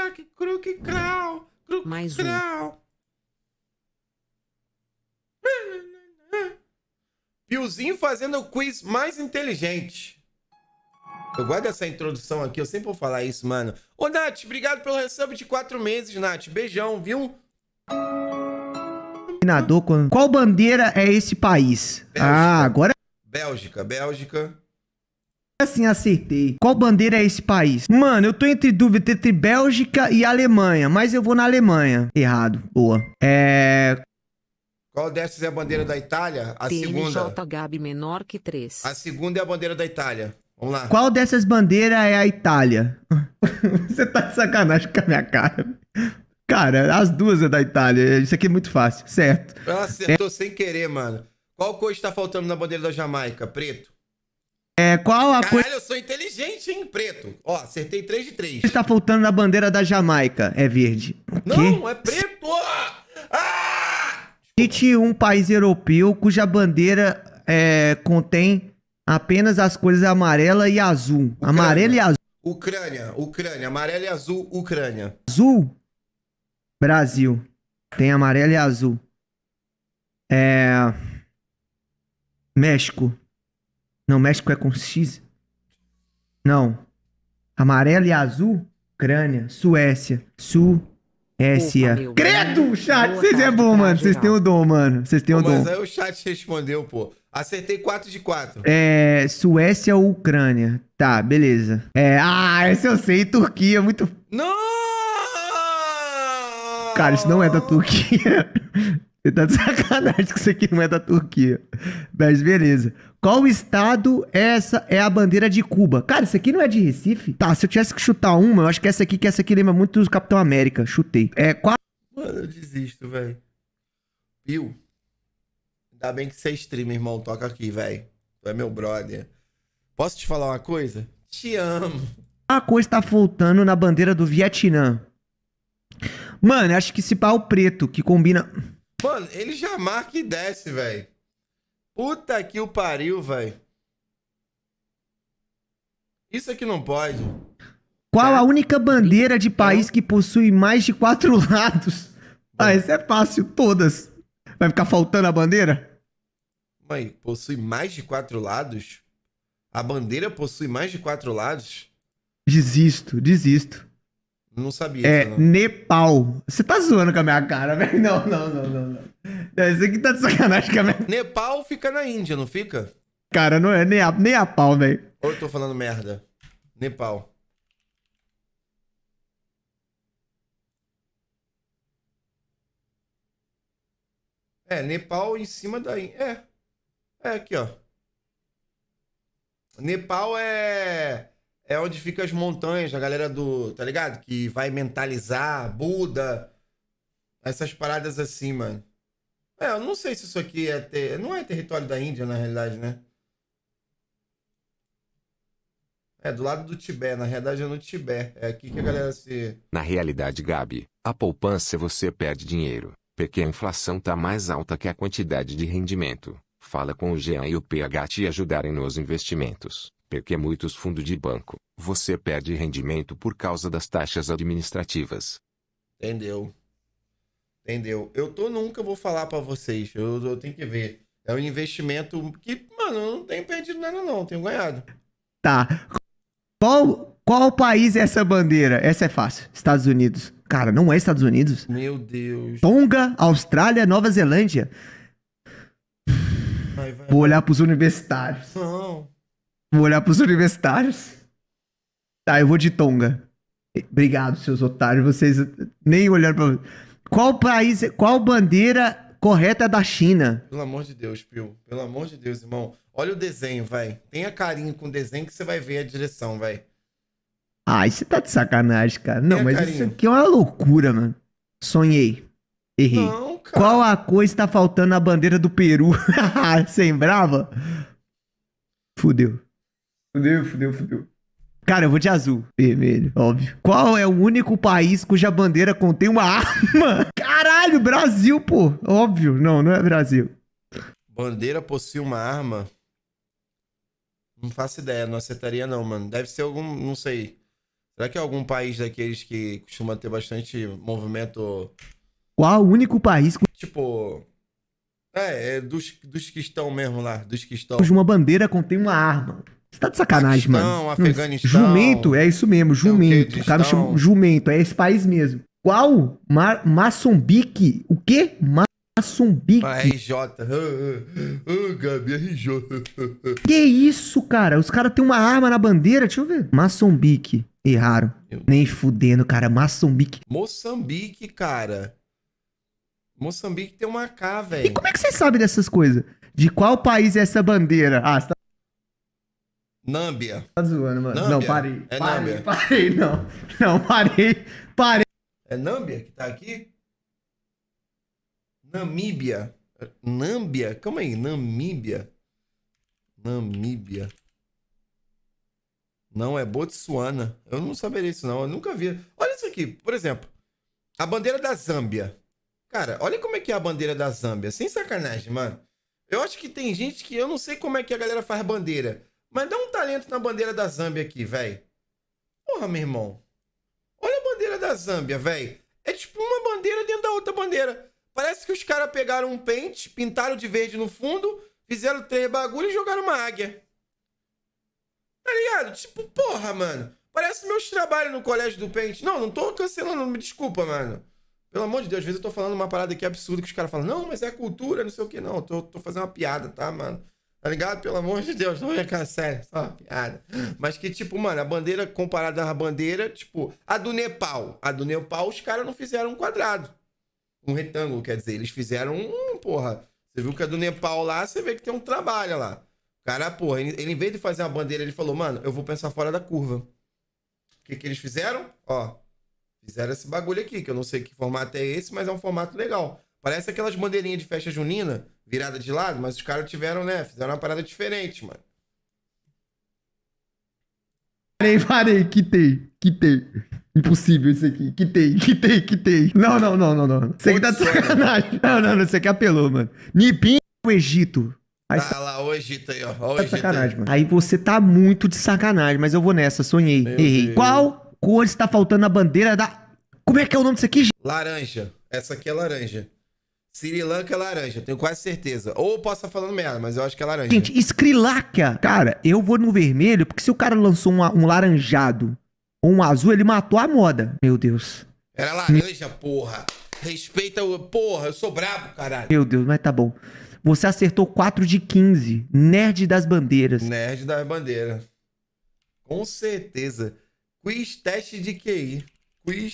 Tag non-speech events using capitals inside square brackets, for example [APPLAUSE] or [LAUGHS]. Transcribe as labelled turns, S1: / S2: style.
S1: crack, cruque, crau, cruque, Mais Um. Piozinho fazendo o quiz mais inteligente. Eu guardo essa introdução aqui, eu sempre vou falar isso, mano. Ô, Nath, obrigado pelo resub de quatro meses, Nath. Beijão, viu?
S2: Qual bandeira é esse país? Bélgica. Ah, agora.
S1: Bélgica, Bélgica
S2: assim acertei. Qual bandeira é esse país? Mano, eu tô entre dúvida entre Bélgica e Alemanha, mas eu vou na Alemanha. Errado. Boa. É.
S1: Qual dessas é a bandeira da Itália? A TNJ segunda. Gabi menor que 3. A segunda é a bandeira da Itália. Vamos lá.
S2: Qual dessas bandeiras é a Itália?
S1: [LAUGHS] Você tá de
S2: sacanagem com a minha cara. Cara, as duas é da Itália. Isso aqui é muito fácil, certo? Ela acertou é...
S1: sem querer, mano. Qual cor está faltando na bandeira da Jamaica? Preto.
S2: É, qual a Caralho, coisa... eu
S1: sou inteligente, hein, preto? Ó, acertei 3 de 3. O que está
S2: faltando na bandeira da Jamaica? É verde. Não, é preto! Ah! Cite um país europeu cuja bandeira é, contém apenas as cores amarela e azul. Ucrânia. Amarela e azul.
S1: Ucrânia, Ucrânia, amarelo e azul, Ucrânia.
S2: Azul? Brasil. Tem amarelo e azul. É. México. Não, México é com X. Não. Amarelo e azul? Ucrânia, Suécia, Suécia. Opa, Credo, chat! Vocês é bom, mano. Vocês têm o dom, mano. Vocês têm o dom. Mas aí o chat respondeu, pô. Acertei 4 de 4. É. Suécia ou Ucrânia? Tá, beleza. É. Ah, esse eu sei. Turquia, muito. Não! Cara, isso não é da Turquia. Você tá de [LAUGHS] sacanagem que isso aqui não é da Turquia. Mas beleza. Qual estado é essa é a bandeira de Cuba? Cara, isso aqui não é de Recife? Tá, se eu tivesse que chutar uma, eu acho que essa aqui, que essa aqui lembra muito do Capitão América. Chutei. É qual?
S1: Mano, eu desisto, velho. Viu? Ainda bem que você é streamer, irmão. Toca aqui, velho. Tu é meu brother. Posso te falar uma coisa? Te amo.
S2: A coisa tá faltando na bandeira do Vietnã. Mano, acho que esse pau preto que combina.
S1: Mano, ele já marca e desce, velho. Puta que o pariu, velho. Isso aqui não pode.
S2: Qual a única bandeira de país que possui mais de quatro [LAUGHS] lados? Ah, isso é fácil, todas. Vai ficar faltando a bandeira?
S1: Mãe, possui mais de quatro lados? A bandeira possui mais de quatro lados?
S2: Desisto, desisto.
S1: Não sabia. É, não.
S2: Nepal. Você tá zoando com a minha cara, [LAUGHS] velho? Não,
S1: não, não, não, não.
S2: Esse aqui tá de sacanagem com a minha... [LAUGHS]
S1: Nepal fica na Índia, não fica?
S2: Cara, não é nem a, nem a pau, velho.
S1: Ou eu tô falando merda? Nepal. É, Nepal em cima da Índia. É. É aqui, ó. Nepal é é onde fica as montanhas, a galera do, tá ligado? Que vai mentalizar, Buda, essas paradas assim, mano. É, eu não sei se isso aqui é ter... não é território da Índia na realidade, né? É do lado do Tibete, na realidade é no Tibete. É aqui que a galera se
S2: Na realidade, Gabi, a poupança é você perde dinheiro, porque a inflação tá mais alta que a quantidade de rendimento. Fala com o Jean e o PH te ajudarem nos investimentos. Porque muitos fundos de banco, você perde rendimento por causa das taxas
S1: administrativas. Entendeu? Entendeu? Eu tô nunca vou falar para vocês. Eu, eu, tenho que ver. É um investimento que, mano, eu não tenho perdido nada, não. Tenho ganhado.
S2: Tá. Qual, qual país é essa bandeira? Essa é fácil. Estados Unidos. Cara, não é Estados Unidos? Meu Deus. Tonga, Austrália, Nova Zelândia. Vai, vai, Vou olhar pros universitários. Não. Vou olhar pros universitários. Tá, eu vou de Tonga. Obrigado, seus otários. Vocês nem olharam pra. Qual país, qual bandeira correta é da China?
S1: Pelo amor de Deus, Pio. Pelo amor de Deus, irmão. Olha o desenho, vai. Tenha carinho com o desenho que você vai ver a direção, vai.
S2: Ah, isso tá de sacanagem, cara. Não, Tenha mas carinho. isso aqui é uma loucura, mano. Sonhei. Errei. Não, cara. Qual a coisa tá faltando na bandeira do Peru? [LAUGHS] Sem brava? Fudeu. Fudeu, fudeu, fudeu. Cara, eu vou de azul. Vermelho, óbvio. Qual é o único país cuja bandeira contém uma arma? [LAUGHS] Caralho, Brasil, pô. Óbvio. Não, não é Brasil.
S1: Bandeira possui uma arma? Não faço ideia, não acertaria não, mano. Deve ser algum, não sei. Será que é algum país daqueles que costuma ter bastante movimento?
S2: Qual o único país?
S1: Tipo. É, é dos, dos que estão mesmo lá, dos que estão. Uma
S2: bandeira contém uma arma. Você tá de sacanagem, Paquistão, mano. Afeganistão. Jumento, é isso mesmo, jumento. O cara chama jumento, é esse país mesmo. Qual? Ma Maçombique. O quê? Maçombique. Ah, RJ.
S1: Ah, [LAUGHS] Gabi, RJ.
S2: Que isso, cara? Os caras têm uma arma na bandeira, deixa eu ver. Maçombique. Erraram. Nem fudendo, cara. Maçombique.
S1: Moçambique, cara. Moçambique tem uma K,
S2: velho. E como é que vocês sabem dessas coisas? De qual país é essa bandeira? Ah, você tá
S1: Nâmbia. Tá zoando, mano. Nâmbia. Não, parei. É parei, Nâmbia. parei, não.
S2: Não, parei.
S1: Parei. É Nâmbia que tá aqui? Namíbia. Nâmbia? Calma aí, Namíbia. Namíbia. Não, é Botsuana. Eu não saberia isso, não. Eu nunca vi. Olha isso aqui, por exemplo. A bandeira da Zâmbia. Cara, olha como é que é a bandeira da Zâmbia. Sem sacanagem, mano. Eu acho que tem gente que eu não sei como é que a galera faz bandeira. Mas dá um talento na bandeira da Zâmbia aqui, velho. Porra, meu irmão. Olha a bandeira da Zâmbia, velho. É tipo uma bandeira dentro da outra bandeira. Parece que os caras pegaram um pente, pintaram de verde no fundo, fizeram três bagulho e jogaram uma águia. Tá ligado? Tipo, porra, mano. Parece meus trabalhos no colégio do pente. Não, não tô cancelando, me desculpa, mano. Pelo amor de Deus, às vezes eu tô falando uma parada aqui é absurda que os caras falam, não, mas é cultura, não sei o que, não. tô, tô fazendo uma piada, tá, mano? Tá ligado? Pelo amor de Deus, não é sério, só uma piada. Mas que, tipo, mano, a bandeira comparada à bandeira, tipo, a do Nepal. A do Nepal, os caras não fizeram um quadrado. Um retângulo, quer dizer, eles fizeram um, porra. Você viu que a do Nepal lá, você vê que tem um trabalho lá. O cara, porra, ele, ele em vez de fazer uma bandeira, ele falou, mano, eu vou pensar fora da curva. O que, que eles fizeram? Ó, fizeram esse bagulho aqui, que eu não sei que formato é esse, mas é um formato legal. Parece aquelas bandeirinhas de festa junina virada de lado, mas os caras tiveram, né? Fizeram uma parada diferente, mano.
S2: Parei, parei, quitei, quitei. Impossível isso aqui. Quitei, quitei, quitei. Não, não, não, não, não. Você que tá de sacanagem. Não, não, não. você que apelou, mano. Nipim é o Egito. Aí, ah lá,
S1: o Egito aí, ó. o tá de sacanagem, aí. mano.
S2: Aí você tá muito de sacanagem, mas eu vou nessa, sonhei. Meu Errei. Deus. Qual cor está faltando na bandeira da. Como é que é o nome disso aqui, gente?
S1: Laranja. Essa aqui é laranja. Sri Lanka é laranja, tenho quase certeza. Ou posso estar falando merda, mas eu acho que é laranja. Gente, Sri
S2: cara, eu vou no vermelho, porque se o cara lançou um, um laranjado ou um azul, ele matou a moda. Meu Deus.
S1: Era laranja, porra. Respeita o. Porra, eu sou brabo, caralho. Meu
S2: Deus, mas tá bom. Você acertou 4 de 15. Nerd das bandeiras.
S1: Nerd das bandeiras. Com certeza. Quiz teste de QI. Quiz